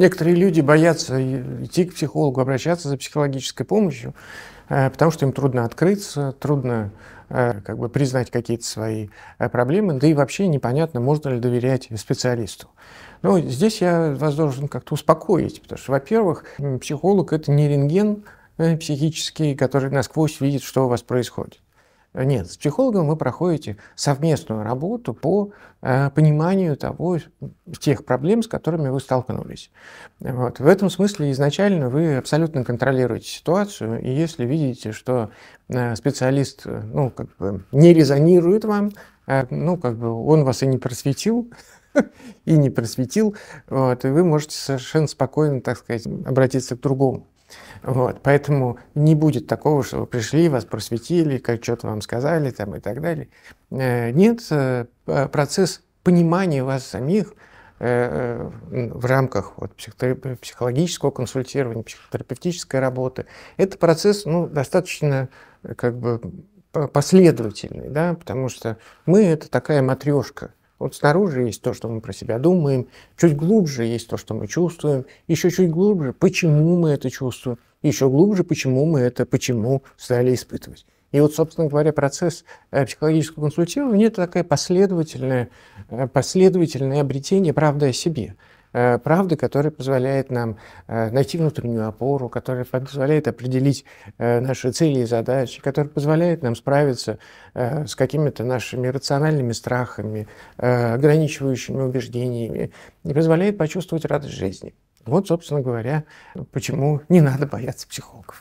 Некоторые люди боятся идти к психологу, обращаться за психологической помощью, э, потому что им трудно открыться, трудно э, как бы признать какие-то свои э, проблемы, да и вообще непонятно, можно ли доверять специалисту. Но ну, здесь я вас должен как-то успокоить, потому что, во-первых, психолог – это не рентген психический, который насквозь видит, что у вас происходит. Э, нет, с психологом вы проходите совместную работу по э, пониманию того, тех проблем, с которыми вы столкнулись. Вот. В этом смысле изначально вы абсолютно контролируете ситуацию, и если видите, что э, специалист э, ну, как бы не резонирует вам, э, ну, как бы он вас и не просветил, и не просветил, вот, и вы можете совершенно спокойно, так сказать, обратиться к другому. Вот, поэтому не будет такого, что вы пришли, вас просветили, как что-то вам сказали там, и так далее. Э, нет, э, процесс понимания вас самих э, в рамках вот, психологического консультирования, психотерапевтической работы, это процесс ну, достаточно как бы последовательный, да, потому что мы – это такая матрешка – вот снаружи есть то, что мы про себя думаем, чуть глубже есть то, что мы чувствуем, еще чуть глубже, почему мы это чувствуем, еще глубже, почему мы это, почему стали испытывать. И вот, собственно говоря, процесс э, психологического консультирования – это такое последовательное, э, последовательное обретение правды о себе – Э, правды, которая позволяет нам э, найти внутреннюю опору, которая позволяет определить э, наши цели и задачи, которая позволяет нам справиться с какими-то нашими рациональными страхами, ограничивающими убеждениями, и позволяет почувствовать радость жизни. Вот, собственно говоря, почему не надо бояться психологов.